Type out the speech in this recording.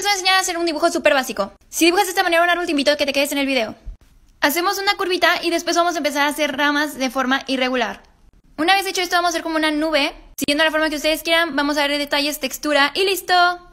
les voy a enseñar a hacer un dibujo súper básico. Si dibujas de esta manera un árbol, te invito a que te quedes en el video. Hacemos una curvita y después vamos a empezar a hacer ramas de forma irregular. Una vez hecho esto, vamos a hacer como una nube. Siguiendo la forma que ustedes quieran, vamos a ver detalles, textura y ¡listo!